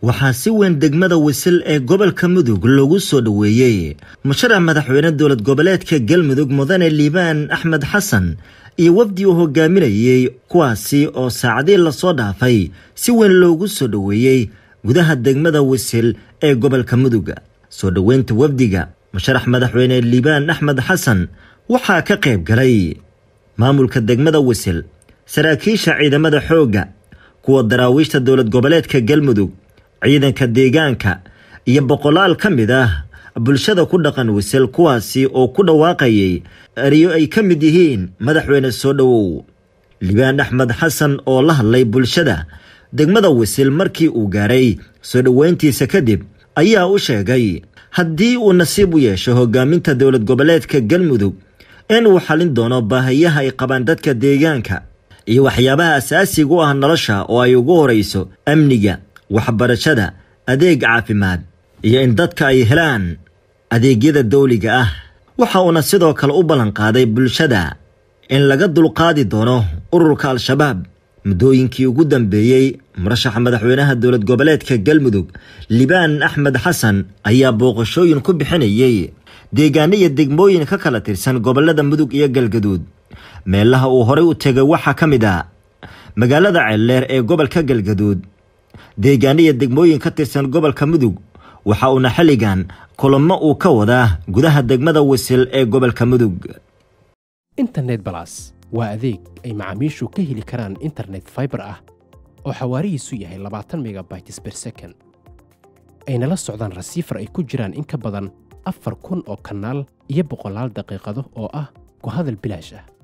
waxaa si weyn degmada wasil ee gobolka mudug loogu soo dhoweeyey musharax madaxweyne dowlad goboleedka galmudug mudane liibaan axmed xasan iyo wafdi u hogaaminayey kuwaasi oo saacadii lasoo dhaafay si weyn loogu soo dhoweeyey gudaha degmada wisil ee gobolka mudug soo dhoweynta wafdiga musharax madaxweyne liibaan axmed xasan waxaa ka qayb galay maamulka degmada wisil saraakiisha ciidamada xoogga kuwa daraawiishta dowlad goboleedka galmudug ciidanka deegaanka iyo boqolaal ka mid ah bulshada ku dhaqan wisel kuwaasi oo ku dhawaaqayay eriyo ay ka mid yihiin madaxweyne soo dhowow libaan axmed xasan oo la hadlay bulshada degmada wisil markii uu gaaray soo dhoweyntiisa kadib ayaa u sheegay haddii uu nasiib u yeesho hogaaminta dowlad goboleedka galmudug inuu xalin doono baahayaha ay qabaan dadka deegaanka iyo waxyaabaha asaasiga u ah nolosha oo ay ugu horayso amniga waxbarashada adeeg caafimaad iyo in dadka ay helaan adeegyada dawliga ah waxa uuna sidoo kale u ballanqaaday bulshada in laga dulqaadi doono ururka al-shabaab muddooyinkii ugu dambeeyey murashaxa madaxweynaha dowlad goboleedka galmudug libaan axmed xasan ayaa booqashooyin ku bixinayay deegaano iyo degmooyin ka kala tirsan gobollada mudug iyo galgaduud meelaha uu horay u tegay waxaa ka mid a ah magaalada ceeldheer ee gobolka galgaduud deegaaniya degmooyin ka tirsan gobolka mudug waxa uuna xilligan kulamo uu ka wadaa gudaha degmada wasil ee gobolka mudug internet balas waa adeeg ay macaamiishu ka heli karaan internet fiber ah oo xawaarihiisu yahay labaatan megabytes ber second ayna la socdaan rasiifar ay ku jiraan in ka badan afar kun oo kanaal iyo boqolaal daqiiqado oo ah ku hadal bilaash ah